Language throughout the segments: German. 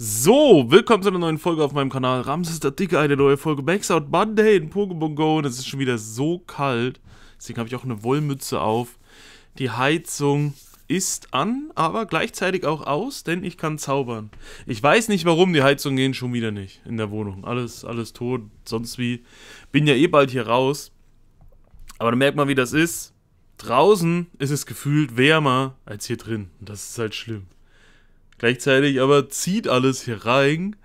So, willkommen zu einer neuen Folge auf meinem Kanal. Ramses der Dicke, eine neue Folge Max Out Monday in Pokémon Go. Und es ist schon wieder so kalt. Deswegen habe ich auch eine Wollmütze auf. Die Heizung ist an, aber gleichzeitig auch aus, denn ich kann zaubern. Ich weiß nicht warum, die Heizungen gehen schon wieder nicht in der Wohnung. Alles, alles tot, sonst wie. Bin ja eh bald hier raus. Aber dann merkt man, wie das ist. Draußen ist es gefühlt wärmer als hier drin. Und das ist halt schlimm. Gleichzeitig aber zieht alles hier rein.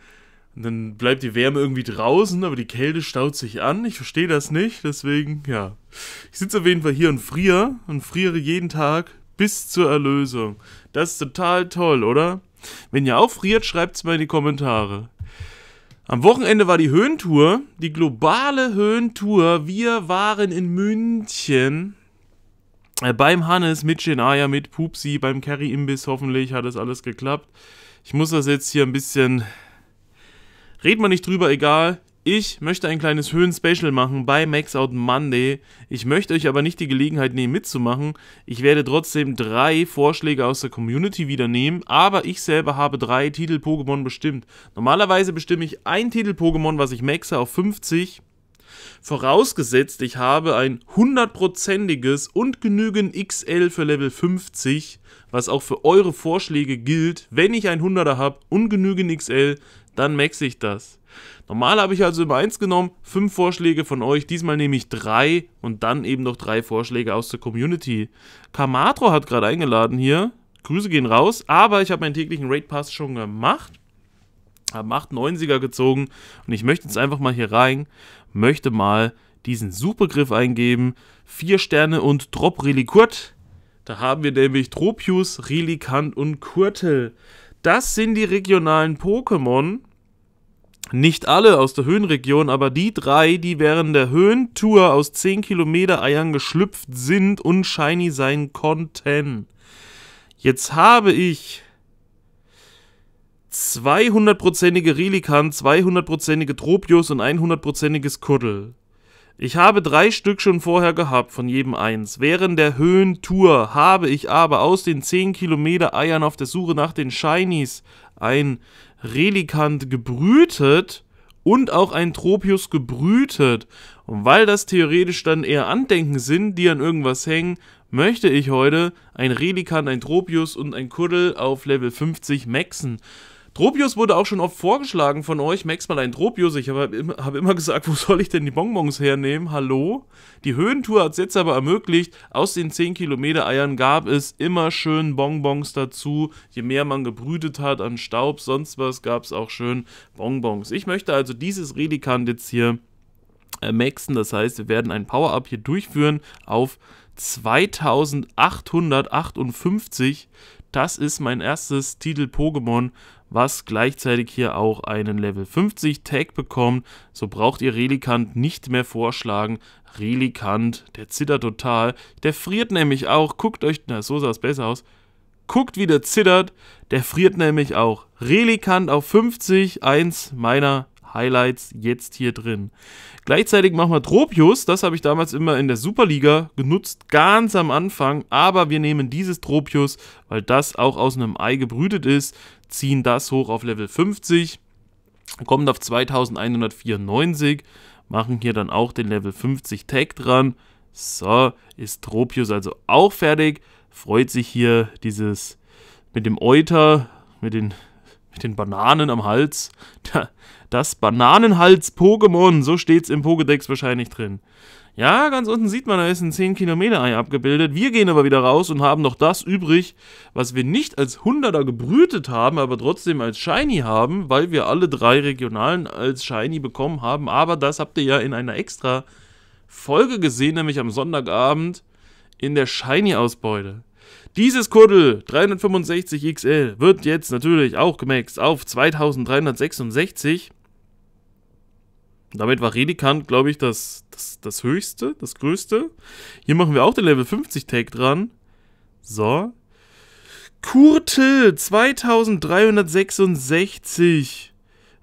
Und dann bleibt die Wärme irgendwie draußen, aber die Kälte staut sich an. Ich verstehe das nicht, deswegen, ja. Ich sitze auf jeden Fall hier und friere und friere jeden Tag bis zur Erlösung. Das ist total toll, oder? Wenn ihr auch friert, schreibt's mal in die Kommentare. Am Wochenende war die Höhentour, die globale Höhentour. Wir waren in München äh, beim Hannes mit Genaya, mit Pupsi, beim Carry Imbiss hoffentlich hat das alles geklappt. Ich muss das jetzt hier ein bisschen. Red man nicht drüber, egal. Ich möchte ein kleines Höhen-Special machen bei Max Out Monday. Ich möchte euch aber nicht die Gelegenheit nehmen, mitzumachen. Ich werde trotzdem drei Vorschläge aus der Community wieder nehmen, aber ich selber habe drei Titel-Pokémon bestimmt. Normalerweise bestimme ich ein Titel-Pokémon, was ich maxe auf 50 Vorausgesetzt, ich habe ein hundertprozentiges und genügend XL für Level 50, was auch für eure Vorschläge gilt. Wenn ich ein 100er habe und genügend XL, dann maxe ich das. Normal habe ich also immer eins genommen, fünf Vorschläge von euch, diesmal nehme ich drei und dann eben noch drei Vorschläge aus der Community. Kamatro hat gerade eingeladen hier, Grüße gehen raus, aber ich habe meinen täglichen Raid Pass schon gemacht haben 98er gezogen und ich möchte jetzt einfach mal hier rein, möchte mal diesen Suchbegriff eingeben. Vier Sterne und Drop Relikurt. Da haben wir nämlich Tropius, Relikant und Kurtel. Das sind die regionalen Pokémon. Nicht alle aus der Höhenregion, aber die drei, die während der Höhentour aus 10 Kilometer Eiern geschlüpft sind und shiny sein konnten. Jetzt habe ich 200%ige prozentige Relikan, 200 Tropius und 100%iges Kuddel. Ich habe drei Stück schon vorher gehabt, von jedem eins. Während der Höhentour habe ich aber aus den 10 Kilometer Eiern auf der Suche nach den Shinies ein Relikant gebrütet und auch ein Tropius gebrütet. Und weil das theoretisch dann eher Andenken sind, die an irgendwas hängen, möchte ich heute ein Relikant, ein Tropius und ein Kuddel auf Level 50 maxen. Tropius wurde auch schon oft vorgeschlagen von euch. Max mal ein Tropius. Ich habe hab immer gesagt, wo soll ich denn die Bonbons hernehmen? Hallo? Die Höhentour hat es jetzt aber ermöglicht. Aus den 10 Kilometer Eiern gab es immer schön Bonbons dazu. Je mehr man gebrütet hat an Staub, sonst was, gab es auch schön Bonbons. Ich möchte also dieses Relikant jetzt hier äh, maxen. Das heißt, wir werden ein Power-Up hier durchführen auf 2858. Das ist mein erstes Titel Pokémon, was gleichzeitig hier auch einen Level 50 Tag bekommt. So braucht ihr Relikant nicht mehr vorschlagen. Relikant, der zittert total. Der friert nämlich auch. Guckt euch, na so sah es besser aus. Guckt, wie der zittert. Der friert nämlich auch. Relikant auf 50, eins meiner Highlights jetzt hier drin. Gleichzeitig machen wir Tropius, das habe ich damals immer in der Superliga genutzt, ganz am Anfang, aber wir nehmen dieses Tropius, weil das auch aus einem Ei gebrütet ist, ziehen das hoch auf Level 50, kommen auf 2194, machen hier dann auch den Level 50 Tag dran. So, ist Tropius also auch fertig, freut sich hier dieses mit dem Euter, mit den mit den Bananen am Hals. Da, das Bananenhals-Pokémon, so steht's im Pokédex wahrscheinlich drin. Ja, ganz unten sieht man, da ist ein 10 Kilometer Ei abgebildet. Wir gehen aber wieder raus und haben noch das übrig, was wir nicht als Hunderter gebrütet haben, aber trotzdem als Shiny haben, weil wir alle drei Regionalen als Shiny bekommen haben. Aber das habt ihr ja in einer extra Folge gesehen, nämlich am Sonntagabend in der Shiny-Ausbeute. Dieses Kuddel 365 XL wird jetzt natürlich auch gemaxt auf 2366. Damit war Redikant, glaube ich, das, das, das höchste, das größte. Hier machen wir auch den Level 50 Take dran. So. Kurtel 2366.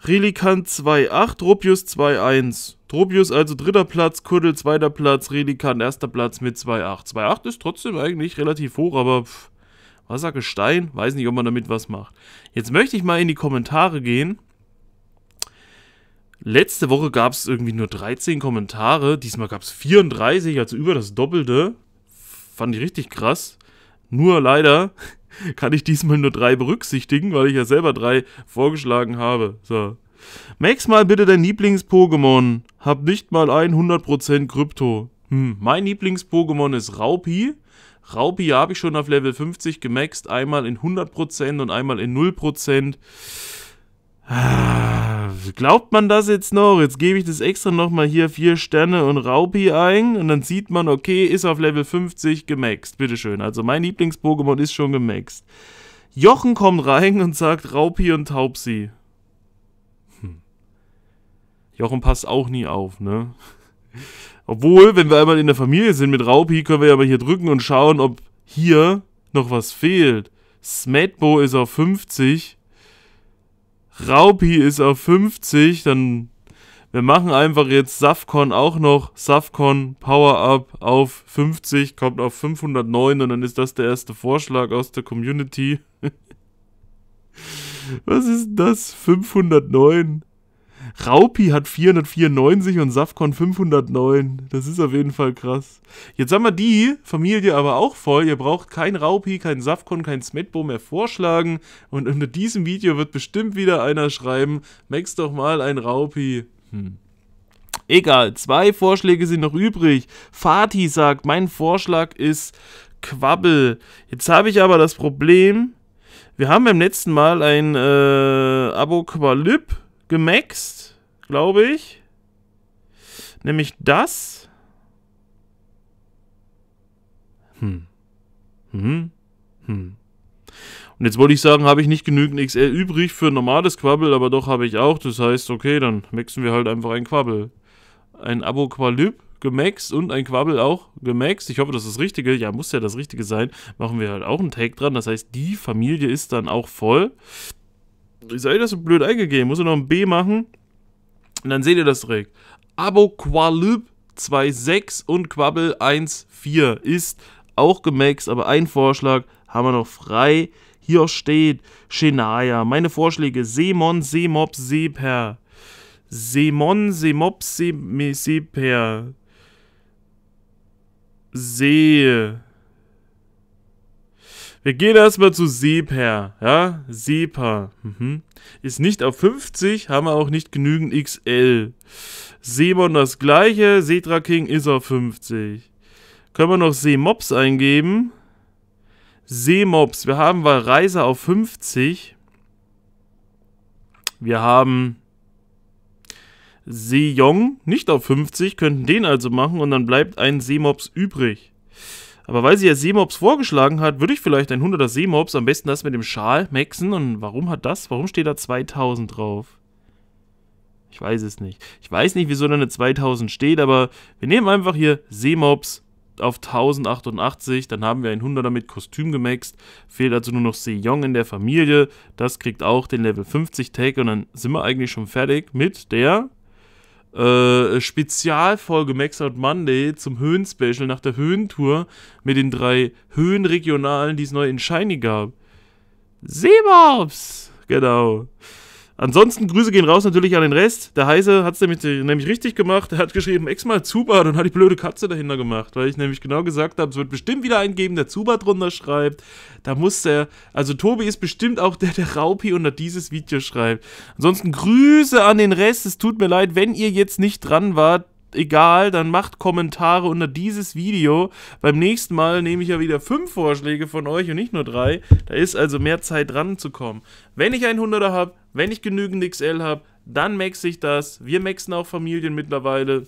Relikant 2,8, Rupius 2,1. Tropius also dritter Platz, Kuddel zweiter Platz, Relikant erster Platz mit 2,8. 2,8 ist trotzdem eigentlich relativ hoch, aber pff, Wassergestein, weiß nicht, ob man damit was macht. Jetzt möchte ich mal in die Kommentare gehen Letzte Woche gab es irgendwie nur 13 Kommentare, diesmal gab es 34, also über das Doppelte. Fand ich richtig krass. Nur leider kann ich diesmal nur drei berücksichtigen, weil ich ja selber drei vorgeschlagen habe. So. Max mal bitte dein Lieblings-Pokémon. Hab nicht mal 100% Krypto. Hm, mein Lieblings-Pokémon ist Raupi. Raupi habe ich schon auf Level 50 gemaxt. Einmal in 100% und einmal in 0%. Ah glaubt man das jetzt noch? Jetzt gebe ich das extra nochmal hier 4 Sterne und Raupi ein und dann sieht man, okay, ist auf Level 50 gemaxt. Bitteschön. Also mein Lieblings-Pokémon ist schon gemaxt. Jochen kommt rein und sagt Raupi und Taubsi. Hm. Jochen passt auch nie auf, ne? Obwohl, wenn wir einmal in der Familie sind mit Raupi, können wir ja mal hier drücken und schauen, ob hier noch was fehlt. Smetbo ist auf 50. Raupi ist auf 50, dann wir machen einfach jetzt Safcon auch noch. Safcon Power Up auf 50, kommt auf 509 und dann ist das der erste Vorschlag aus der Community. Was ist das? 509? Raupi hat 494 und Safcon 509. Das ist auf jeden Fall krass. Jetzt haben wir die Familie aber auch voll. Ihr braucht kein Raupi, kein Safcon, kein Smetbo mehr vorschlagen. Und unter diesem Video wird bestimmt wieder einer schreiben, max doch mal ein Raupi. Hm. Egal, zwei Vorschläge sind noch übrig. Fatih sagt, mein Vorschlag ist Quabbel. Jetzt habe ich aber das Problem, wir haben beim letzten Mal ein äh, Aboqualyp gemaxt, glaube ich. Nämlich das. Hm. Hm. Hm. Und jetzt wollte ich sagen, habe ich nicht genügend XL übrig für ein normales Quabbel, aber doch habe ich auch. Das heißt, okay, dann maxen wir halt einfach ein Quabbel. Ein Abo Qualyp gemaxt und ein Quabbel auch gemaxt. Ich hoffe, das ist das Richtige. Ja, muss ja das Richtige sein. Machen wir halt auch einen Tag dran. Das heißt, die Familie ist dann auch voll. Ich sage, das ist blöd eingegeben. Muss ich noch ein B machen? Und dann seht ihr das direkt. Abo Qualib 2.6 und Quabbel 1.4 ist auch gemaxt, aber ein Vorschlag haben wir noch frei. Hier steht Shenaya. Meine Vorschläge: Seemon, Seemob, Seper. Seemon, Seemob, Seper. See. Wir gehen erstmal zu Seper, ja? Sepa. Mhm. Ist nicht auf 50, haben wir auch nicht genügend XL. Semon das gleiche, Setra King ist auf 50. Können wir noch Seemops eingeben? Seemops, wir haben Valreiser auf 50. Wir haben Seejong nicht auf 50, könnten den also machen und dann bleibt ein Seemops übrig. Aber weil sie ja Seemobs vorgeschlagen hat, würde ich vielleicht ein 100er Seemobs, am besten das mit dem Schal, maxen. Und warum hat das? Warum steht da 2000 drauf? Ich weiß es nicht. Ich weiß nicht, wieso da eine 2000 steht, aber wir nehmen einfach hier Seemobs auf 1088, dann haben wir ein 100er mit Kostüm gemaxt, fehlt also nur noch Sejong in der Familie, das kriegt auch den Level 50 Tag und dann sind wir eigentlich schon fertig mit der äh, Spezialfolge Max Out Monday zum Höhenspecial nach der Höhentour mit den drei Höhenregionalen, die es neu in Shiny gab. Seebobs! Genau. Ansonsten Grüße gehen raus natürlich an den Rest. Der Heise hat es nämlich, nämlich, richtig gemacht. Er hat geschrieben, ex mal Zubat und hat die blöde Katze dahinter gemacht, weil ich nämlich genau gesagt habe, es wird bestimmt wieder einen geben, der Zubat drunter schreibt. Da muss er. also Tobi ist bestimmt auch der, der Raupi unter dieses Video schreibt. Ansonsten Grüße an den Rest. Es tut mir leid, wenn ihr jetzt nicht dran wart egal, dann macht Kommentare unter dieses Video. Beim nächsten Mal nehme ich ja wieder fünf Vorschläge von euch und nicht nur drei. Da ist also mehr Zeit dran zu kommen. Wenn ich einen Hunderter habe, wenn ich genügend XL habe, dann maxe ich das. Wir maxen auch Familien mittlerweile.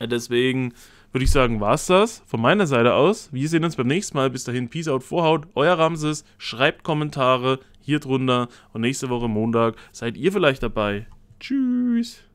Deswegen würde ich sagen, war's das von meiner Seite aus. Wir sehen uns beim nächsten Mal. Bis dahin, Peace out, Vorhaut, euer Ramses. Schreibt Kommentare hier drunter und nächste Woche Montag seid ihr vielleicht dabei. Tschüss.